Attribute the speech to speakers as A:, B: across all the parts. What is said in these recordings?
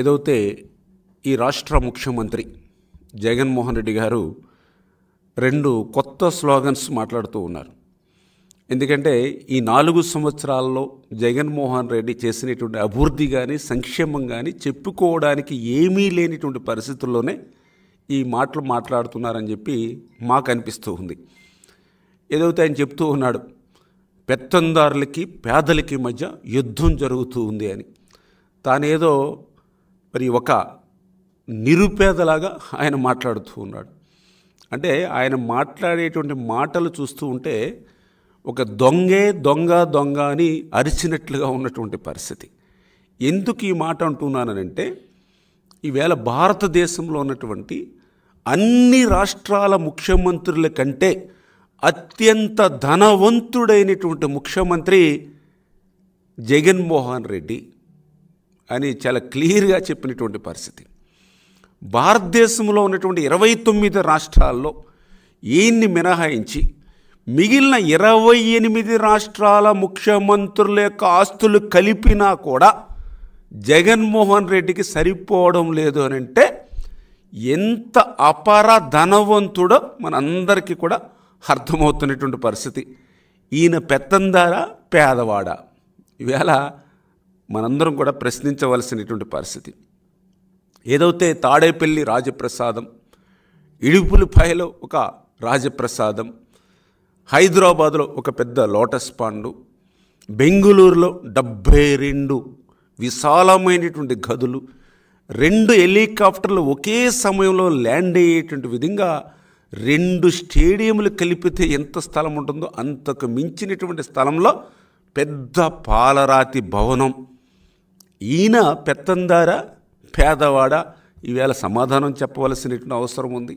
A: ఏదైతే ఈ రాష్ట్ర ముఖ్యమంత్రి జగన్మోహన్ రెడ్డి గారు రెండు కొత్త స్లోగన్స్ మాట్లాడుతూ ఉన్నారు ఎందుకంటే ఈ నాలుగు సంవత్సరాల్లో జగన్మోహన్ రెడ్డి చేసినటువంటి అభివృద్ధి కానీ సంక్షేమం కానీ చెప్పుకోవడానికి ఏమీ లేనిటువంటి పరిస్థితుల్లోనే ఈ మాటలు మాట్లాడుతున్నారని చెప్పి మాకు అనిపిస్తూ ఉంది ఏదైతే ఆయన చెప్తూ ఉన్నాడు పెత్తందారులకి పేదలకి మధ్య యుద్ధం జరుగుతూ ఉంది అని తానేదో మరి ఒక నిరుపేదలాగా ఆయన మాట్లాడుతూ ఉన్నాడు అంటే ఆయన మాట్లాడేటువంటి మాటలు చూస్తూ ఉంటే ఒక దొంగే దొంగ దొంగ అని అరిచినట్లుగా ఉన్నటువంటి పరిస్థితి ఎందుకు ఈ మాట అంటున్నానంటే ఈవేళ భారతదేశంలో ఉన్నటువంటి అన్ని రాష్ట్రాల ముఖ్యమంత్రుల కంటే అత్యంత ధనవంతుడైనటువంటి ముఖ్యమంత్రి జగన్మోహన్ రెడ్డి అని చాలా క్లియర్గా చెప్పినటువంటి పరిస్థితి భారతదేశంలో ఉన్నటువంటి ఇరవై తొమ్మిది రాష్ట్రాల్లో ఈయన్ని మినహాయించి మిగిలిన ఇరవై ఎనిమిది రాష్ట్రాల ముఖ్యమంత్రుల యొక్క ఆస్తులు కలిపినా కూడా జగన్మోహన్ రెడ్డికి సరిపోవడం లేదు అని అంటే ఎంత అపార ధనవంతుడో మనందరికీ కూడా అర్థమవుతున్నటువంటి పరిస్థితి ఈయన పెత్తందారా పేదవాడా ఈవేళ మనందరం కూడా ప్రశ్నించవలసినటువంటి పరిస్థితి ఏదైతే తాడేపల్లి రాజప్రసాదం ఇడుపులపైలో ఒక రాజప్రసాదం హైదరాబాద్లో ఒక పెద్ద లోటస్ పాండు బెంగుళూరులో డెబ్భై రెండు విశాలమైనటువంటి గదులు రెండు హెలికాప్టర్లు ఒకే సమయంలో ల్యాండ్ అయ్యేటువంటి విధంగా రెండు స్టేడియంలు కలిపితే ఎంత స్థలం ఉంటుందో అంతకు మించినటువంటి స్థలంలో పెద్ద పాలరాతి భవనం ఈయన పెత్తందార పేదవాడ ఈవేళ సమాధానం చెప్పవలసినటువంటి అవసరం ఉంది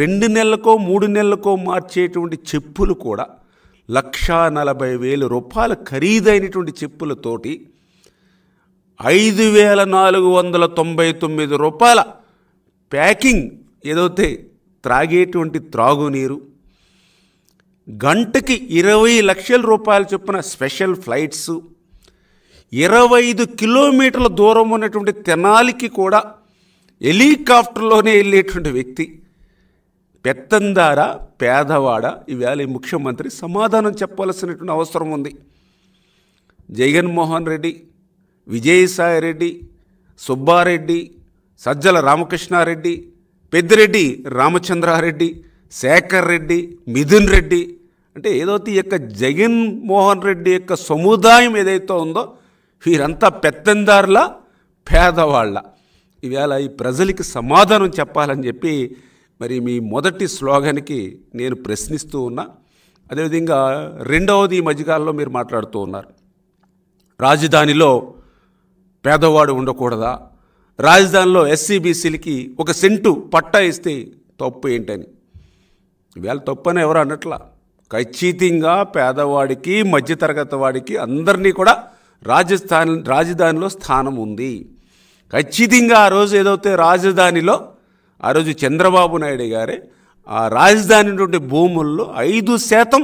A: రెండు నెలలకో మూడు నెలలకో మార్చేటువంటి చెప్పులు కూడా లక్షా నలభై వేల రూపాయల ఖరీదైనటువంటి చెప్పులతోటి ఐదు వేల నాలుగు వందల తొంభై తొమ్మిది రూపాయల ప్యాకింగ్ ఏదైతే త్రాగేటువంటి త్రాగునీరు గంటకి ఇరవై లక్షల రూపాయలు చొప్పున స్పెషల్ ఫ్లైట్స్ ఇరవై ఐదు కిలోమీటర్ల దూరం ఉన్నటువంటి తెనాలికి కూడా హెలికాప్టర్లోనే వెళ్ళేటువంటి వ్యక్తి పెత్తందార పేదవాడ ఇవాళ ముఖ్యమంత్రి సమాధానం చెప్పాల్సినటువంటి అవసరం ఉంది జగన్మోహన్ రెడ్డి విజయసాయి రెడ్డి సుబ్బారెడ్డి సజ్జల రామకృష్ణారెడ్డి పెద్దిరెడ్డి రామచంద్రారెడ్డి శేఖర్ రెడ్డి మిథున్ రెడ్డి అంటే ఏదైతే ఈ యొక్క జగన్మోహన్ రెడ్డి యొక్క సముదాయం ఏదైతే ఉందో వీరంతా పెత్తందారుల పేదవాళ్ళ ఈవేళ ఈ ప్రజలకి సమాధానం చెప్పాలని చెప్పి మరి మీ మొదటి స్లోగన్కి నేను ప్రశ్నిస్తూ ఉన్నా అదేవిధంగా రెండవది ఈ మధ్యకాలంలో మీరు మాట్లాడుతూ ఉన్నారు రాజధానిలో పేదవాడు ఉండకూడదా రాజధానిలో ఎస్సీబీసీలకి ఒక సెంటు పట్టా ఇస్తే తప్పు ఏంటని ఇవాళ తప్పు అని ఎవరు అన్నట్లా ఖచ్చితంగా పేదవాడికి మధ్యతరగతి వాడికి అందరినీ కూడా రాజస్థాన్ రాజధానిలో స్థానం ఉంది ఖచ్చితంగా ఆ రోజు ఏదైతే రాజధానిలో ఆ రోజు చంద్రబాబు నాయుడు గారే ఆ రాజధాని భూముల్లో ఐదు శాతం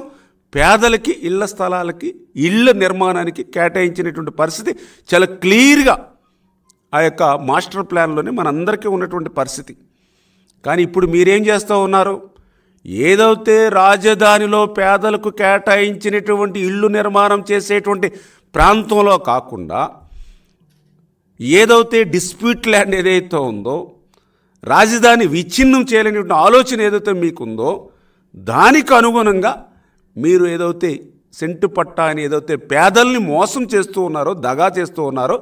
A: పేదలకి ఇళ్ల స్థలాలకి ఇళ్ళ నిర్మాణానికి కేటాయించినటువంటి పరిస్థితి చాలా క్లియర్గా ఆ యొక్క మాస్టర్ ప్లాన్లోనే మనందరికీ ఉన్నటువంటి పరిస్థితి కానీ ఇప్పుడు మీరేం చేస్తూ ఉన్నారు ఏదైతే రాజధానిలో పేదలకు కేటాయించినటువంటి ఇల్లు నిర్మాణం చేసేటువంటి ప్రాంతంలో కాకుండా ఏదైతే డిస్ప్యూట్ ల్యాండ్ ఏదైతే ఉందో రాజధాని విచ్ఛిన్నం చేయలేనిటువంటి ఆలోచన ఏదైతే మీకుందో దానికి అనుగుణంగా మీరు ఏదైతే సెంటు పట్టా అని ఏదైతే పేదల్ని మోసం చేస్తూ ఉన్నారో దగా చేస్తూ ఉన్నారో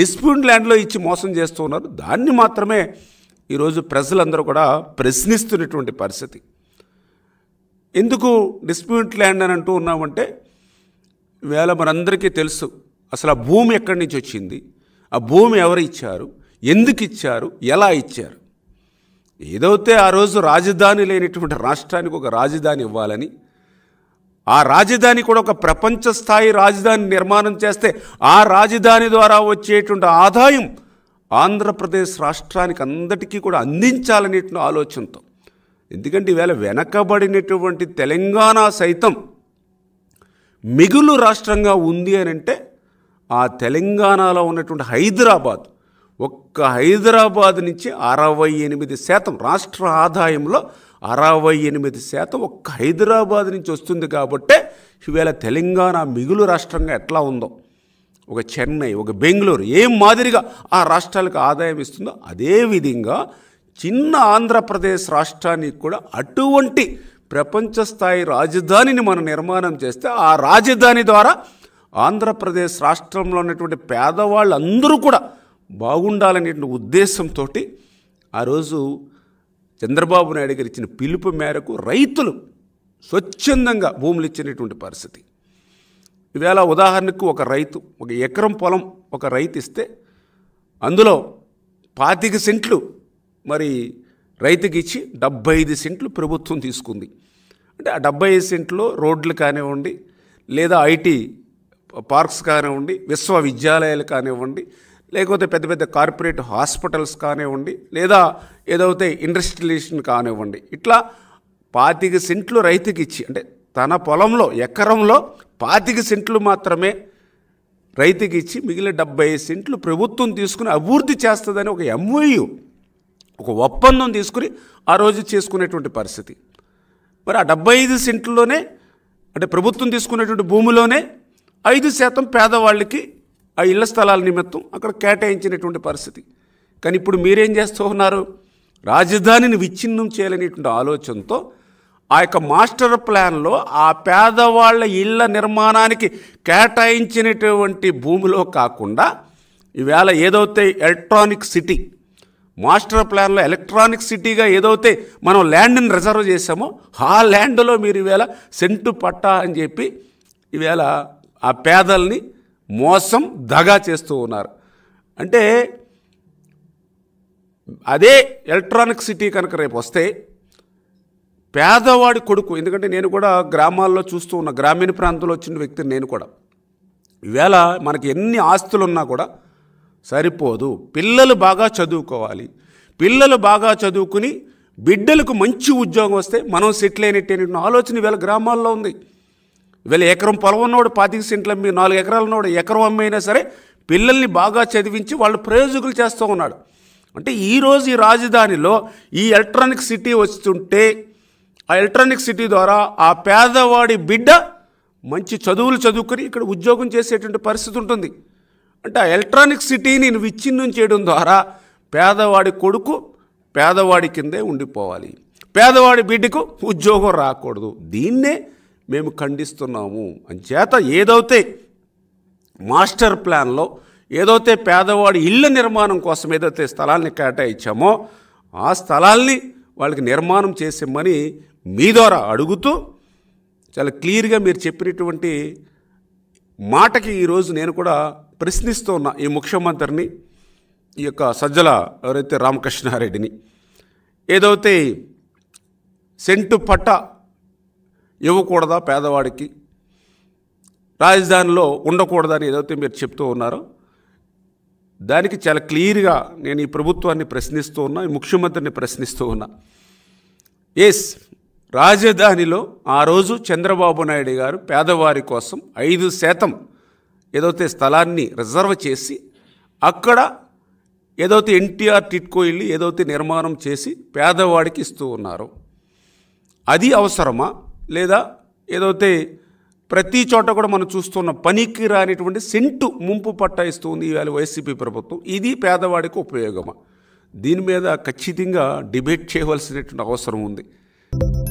A: డిస్ప్యూట్ ల్యాండ్లో ఇచ్చి మోసం చేస్తూ ఉన్నారు దాన్ని మాత్రమే ఈరోజు ప్రజలందరూ కూడా ప్రశ్నిస్తున్నటువంటి పరిస్థితి ఎందుకు డిస్ప్యూట్ ల్యాండ్ అని అంటూ ఉన్నామంటే వేళ మనందరికీ తెలుసు అసలు ఆ భూమి ఎక్కడి నుంచి వచ్చింది ఆ భూమి ఎవరు ఇచ్చారు ఎందుకు ఇచ్చారు ఎలా ఇచ్చారు ఏదైతే ఆ రోజు రాజధాని లేనటువంటి రాష్ట్రానికి ఒక రాజధాని ఇవ్వాలని ఆ రాజధాని కూడా ఒక ప్రపంచ స్థాయి రాజధాని నిర్మాణం చేస్తే ఆ రాజధాని ద్వారా వచ్చేటువంటి ఆదాయం ఆంధ్రప్రదేశ్ రాష్ట్రానికి అందరికీ కూడా అందించాలనేటువంటి ఆలోచనతో ఎందుకంటే ఈవేళ వెనకబడినటువంటి తెలంగాణ సైతం మిగులు రాష్ట్రంగా ఉంది అని అంటే ఆ తెలంగాణలో ఉన్నటువంటి హైదరాబాద్ ఒక్క హైదరాబాద్ నుంచి అరవై ఎనిమిది శాతం రాష్ట్ర ఆదాయంలో అరవై ఎనిమిది శాతం ఒక్క హైదరాబాద్ నుంచి వస్తుంది కాబట్టే ఇవేళ తెలంగాణ మిగులు రాష్ట్రంగా ఎట్లా ఉందో ఒక చెన్నై ఒక బెంగళూరు ఏం మాదిరిగా ఆ రాష్ట్రాలకు ఆదాయం ఇస్తుందో అదేవిధంగా చిన్న ఆంధ్రప్రదేశ్ రాష్ట్రానికి కూడా అటువంటి ప్రపంచ స్థాయి రాజధానిని మనం నిర్మాణం చేస్తే ఆ రాజధాని ద్వారా ఆంధ్రప్రదేశ్ రాష్ట్రంలో ఉన్నటువంటి పేదవాళ్ళు అందరూ కూడా బాగుండాలనేటువంటి ఉద్దేశంతో ఆ రోజు చంద్రబాబు నాయుడు గారు ఇచ్చిన పిలుపు మేరకు రైతులు స్వచ్ఛందంగా భూములు ఇచ్చినటువంటి పరిస్థితి ఇవేళ ఉదాహరణకు ఒక రైతు ఒక ఎకరం పొలం ఒక రైతు ఇస్తే అందులో పాతిక సెంట్లు మరి రైతుకి ఇచ్చి డెబ్బై ఐదు సెంట్లు ప్రభుత్వం తీసుకుంది అంటే ఆ డెబ్బై ఐదు సెంట్లో రోడ్లు కానివ్వండి లేదా ఐటీ పార్క్స్ కానివ్వండి విశ్వవిద్యాలయాలు కానివ్వండి లేకపోతే పెద్ద పెద్ద కార్పొరేట్ హాస్పిటల్స్ కానివ్వండి లేదా ఏదైతే ఇండస్ట్రిలేషన్ కానివ్వండి ఇట్లా పాతిక సెంట్లు రైతుకి ఇచ్చి అంటే తన పొలంలో ఎకరంలో పాతిక సెంట్లు మాత్రమే రైతుకి ఇచ్చి మిగిలిన డెబ్బై సెంట్లు ప్రభుత్వం తీసుకుని అభివృద్ధి చేస్తుందని ఒక ఎంఓయూ ఒక ఒప్పందం తీసుకుని ఆ రోజు చేసుకునేటువంటి పరిస్థితి మరి ఆ డెబ్బై ఐదు సెంట్లోనే అంటే ప్రభుత్వం తీసుకునేటువంటి భూమిలోనే ఐదు శాతం పేదవాళ్ళకి ఆ ఇళ్ల స్థలాల నిమిత్తం అక్కడ కేటాయించినటువంటి పరిస్థితి కానీ ఇప్పుడు మీరేం చేస్తూ ఉన్నారు రాజధానిని విచ్ఛిన్నం చేయాలనేటువంటి ఆలోచనతో ఆ యొక్క మాస్టర్ ప్లాన్లో ఆ పేదవాళ్ళ ఇళ్ల నిర్మాణానికి కేటాయించినటువంటి భూమిలో కాకుండా ఈవేళ ఏదైతే ఎలక్ట్రానిక్ సిటీ మాస్టర్ ప్లాన్లో ఎలక్ట్రానిక్ సిటీగా ఏదైతే మనం ల్యాండ్ని రిజర్వ్ చేసామో ఆ ల్యాండ్లో మీరు ఈవేళ సెంటు పట్టా అని చెప్పి ఈవేళ ఆ పేదల్ని మోసం దగా చేస్తూ ఉన్నారు అంటే అదే ఎలక్ట్రానిక్ సిటీ కనుక రేపు వస్తే పేదవాడి కొడుకు ఎందుకంటే నేను కూడా గ్రామాల్లో చూస్తూ ఉన్న గ్రామీణ ప్రాంతంలో వచ్చిన వ్యక్తిని నేను కూడా ఈవేళ మనకి ఎన్ని ఆస్తులున్నా కూడా సరిపోదు పిల్లలు బాగా చదువుకోవాలి పిల్లలు బాగా చదువుకుని బిడ్డలకు మంచి ఉద్యోగం వస్తే మనం సెటిల్ అయినట్టు ఆలోచన వీళ్ళ గ్రామాల్లో ఉంది వీళ్ళ ఎకరం పొలం ఉన్నోడు పాతిక సెంట్లు మీరు నాలుగు ఎకరాలు ఉన్నవాడు ఎకరం అమ్మైనా సరే పిల్లల్ని బాగా చదివించి వాళ్ళు ప్రయోజకులు చేస్తూ ఉన్నాడు అంటే ఈరోజు ఈ రాజధానిలో ఈ ఎలక్ట్రానిక్ సిటీ వస్తుంటే ఆ ఎలక్ట్రానిక్ సిటీ ద్వారా ఆ పేదవాడి బిడ్డ మంచి చదువులు చదువుకొని ఇక్కడ ఉద్యోగం చేసేటువంటి పరిస్థితి ఉంటుంది అంటే ఆ ఎలక్ట్రానిక్ సిటీని విచ్ఛిన్నం చేయడం ద్వారా పేదవాడి కొడుకు పేదవాడి కిందే ఉండిపోవాలి పేదవాడి బిడ్డకు ఉద్యోగం రాకూడదు దీన్నే మేము ఖండిస్తున్నాము అంచేత ఏదైతే మాస్టర్ ప్లాన్లో ఏదైతే పేదవాడి ఇళ్ళ నిర్మాణం కోసం ఏదైతే స్థలాన్ని కేటాయించామో ఆ స్థలాల్ని వాళ్ళకి నిర్మాణం చేసేమని మీ ద్వారా అడుగుతూ చాలా క్లియర్గా మీరు చెప్పినటువంటి మాటకి ఈరోజు నేను కూడా ప్రశ్నిస్తూ ఉన్న ఈ ముఖ్యమంత్రిని ఈ యొక్క సజ్జల ఎవరైతే రామకృష్ణారెడ్డిని ఏదైతే సెంటు పట్ట ఇవ్వకూడదా పేదవాడికి రాజధానిలో ఉండకూడదని ఏదైతే మీరు చెప్తూ ఉన్నారో దానికి చాలా క్లియర్గా నేను ఈ ప్రభుత్వాన్ని ప్రశ్నిస్తూ ఉన్నా ఈ ముఖ్యమంత్రిని ప్రశ్నిస్తూ ఉన్నా ఎస్ రాజధానిలో ఆ రోజు చంద్రబాబు నాయుడు గారు పేదవారి కోసం ఐదు శాతం ఏదైతే స్థలాన్ని రిజర్వ్ చేసి అక్కడ ఏదైతే ఎన్టీఆర్ టిట్కో ఇల్లు ఏదైతే నిర్మాణం చేసి పేదవాడికి ఇస్తూ ఉన్నారు అది అవసరమా లేదా ఏదైతే ప్రతి చోట కూడా మనం చూస్తున్న పనికి రానిటువంటి సెంటు ముంపు పట్టాయిస్తుంది ఇవాళ వైసీపీ ప్రభుత్వం ఇది పేదవాడికి ఉపయోగమా దీని మీద ఖచ్చితంగా డిబేట్ చేయవలసినటువంటి అవసరం ఉంది